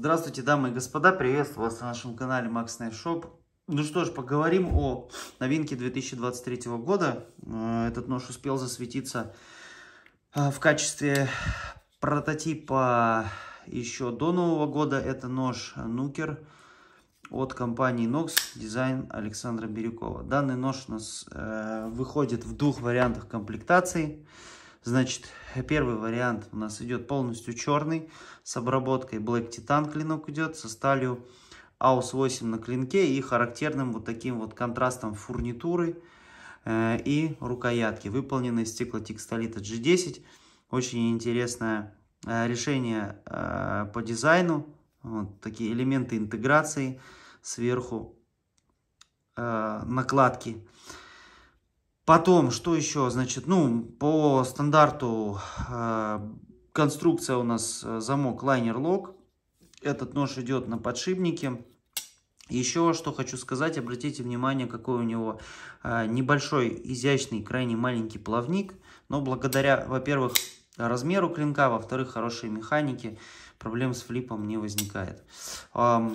Здравствуйте, дамы и господа, приветствую вас на нашем канале Max Knife Shop. Ну что ж, поговорим о новинке 2023 года. Э, этот нож успел засветиться э, в качестве прототипа еще до Нового года. Это нож Нукер от компании Nox, дизайн Александра Бирюкова. Данный нож у нас э, выходит в двух вариантах комплектации. Значит, первый вариант у нас идет полностью черный, с обработкой Black Titan клинок идет, со сталью AUS 8 на клинке и характерным вот таким вот контрастом фурнитуры э, и рукоятки, выполненные из стеклотекстолита G10. Очень интересное э, решение э, по дизайну, вот такие элементы интеграции сверху э, накладки. Потом, что еще, значит, ну, по стандарту э, конструкция у нас э, замок лайнер лок. Этот нож идет на подшипнике. Еще что хочу сказать, обратите внимание, какой у него э, небольшой, изящный, крайне маленький плавник. Но благодаря, во-первых, размеру клинка, во-вторых, хорошей механике, проблем с флипом не возникает. Эм,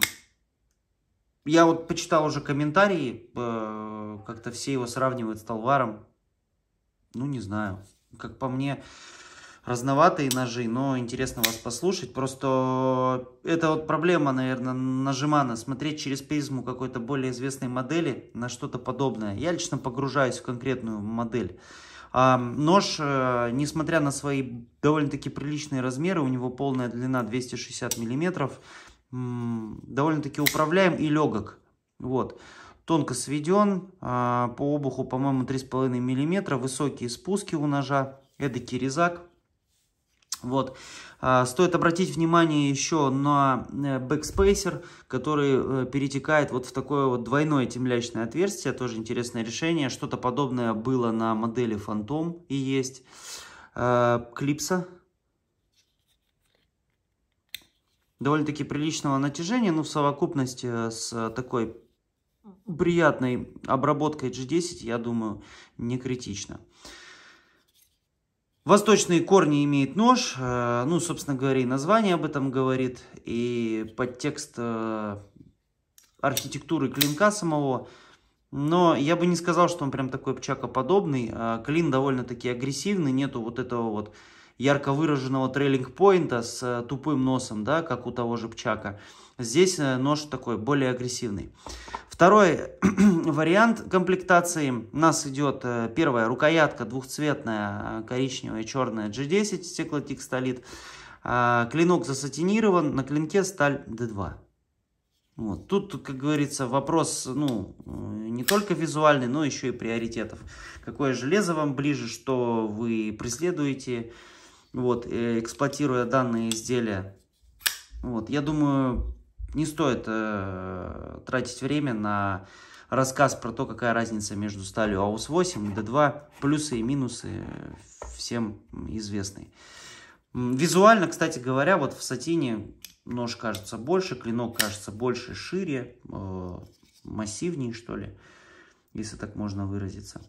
я вот почитал уже комментарии, э, как-то все его сравнивают с Талваром. Ну, не знаю. Как по мне, разноватые ножи, но интересно вас послушать. Просто это вот проблема, наверное, нажимана. Смотреть через призму какой-то более известной модели на что-то подобное. Я лично погружаюсь в конкретную модель. А нож, э, несмотря на свои довольно-таки приличные размеры, у него полная длина 260 миллиметров, довольно-таки управляем и легок. Вот. Тонко сведен, а, по обуху, по-моему, 3,5 мм, высокие спуски у ножа, эдакий резак. Вот. А, стоит обратить внимание еще на э, бэкспейсер, который э, перетекает вот в такое вот двойное темлячное отверстие. Тоже интересное решение. Что-то подобное было на модели Phantom и есть. А, клипса довольно-таки приличного натяжения, но в совокупности э, с э, такой приятной обработкой G10, я думаю, не критично. Восточные корни имеет нож, э, ну, собственно говоря, и название об этом говорит, и подтекст архитектуры клинка самого. Но я бы не сказал, что он прям такой пчакоподобный. Клин довольно-таки агрессивный, нету вот этого вот ярко выраженного трейлинг-поинта с э, тупым носом, да, как у того же Пчака. Здесь э, нож такой более агрессивный. Второй вариант комплектации. У нас идет э, первая рукоятка двухцветная, коричневая и черная G10, стеклотекстолит. Клинок засатинирован, на клинке сталь D2. Вот. Тут, как говорится, вопрос ну, не только визуальный, но еще и приоритетов. Какое железо вам ближе, что вы преследуете, вот, э, эксплуатируя данные изделия. Вот, я думаю, не стоит э, тратить время на рассказ про то, какая разница между сталью AUS 8 и D2, плюсы и минусы всем известны. Визуально, кстати говоря, вот в сатине нож кажется больше, клинок кажется больше, шире, э, массивнее, что ли, если так можно выразиться.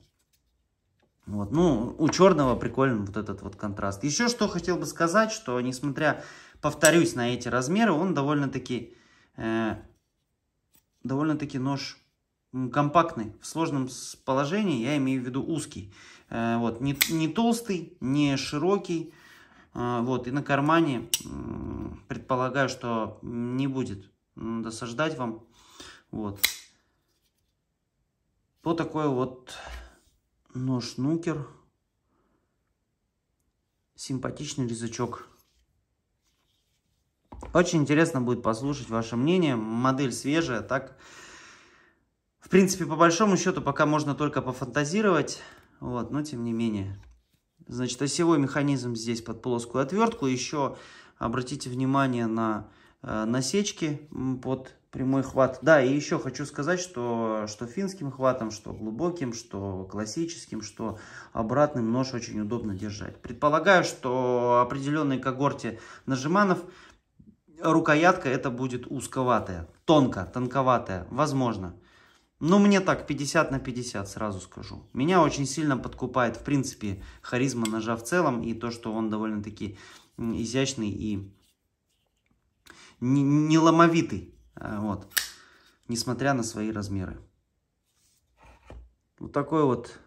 Вот. Ну, у черного прикольный вот этот вот контраст. Еще что хотел бы сказать, что несмотря, повторюсь, на эти размеры, он довольно-таки э, довольно-таки нож компактный. В сложном положении я имею в виду узкий. Э, вот. не, не толстый, не широкий. Э, вот. И на кармане э, предполагаю, что не будет досаждать вам. Вот. Вот такой вот нож нукер, симпатичный резачок. Очень интересно будет послушать ваше мнение. Модель свежая, так... В принципе, по большому счету, пока можно только пофантазировать. Вот, но тем не менее. Значит, осевой механизм здесь под плоскую отвертку. Еще обратите внимание на э, насечки под прямой хват. Да, и еще хочу сказать, что, что финским хватом, что глубоким, что классическим, что обратным нож очень удобно держать. Предполагаю, что определенной когорте нажиманов рукоятка это будет узковатая, тонко, тонковатая, возможно. Но мне так, 50 на 50, сразу скажу. Меня очень сильно подкупает, в принципе, харизма ножа в целом, и то, что он довольно-таки изящный и не, не ломовитый. А, вот. Несмотря на свои размеры. Вот такой вот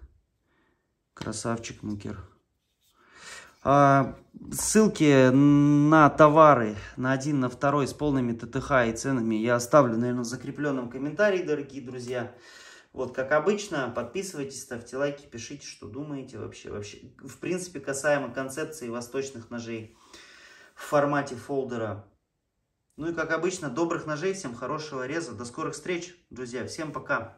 красавчик мукер. А, ссылки на товары, на один, на второй с полными ТТХ и ценами я оставлю, наверное, в закрепленном комментарии, дорогие друзья. Вот, как обычно, подписывайтесь, ставьте лайки, пишите, что думаете вообще. вообще. В принципе, касаемо концепции восточных ножей в формате фолдера ну и как обычно, добрых ножей, всем хорошего реза, до скорых встреч, друзья, всем пока!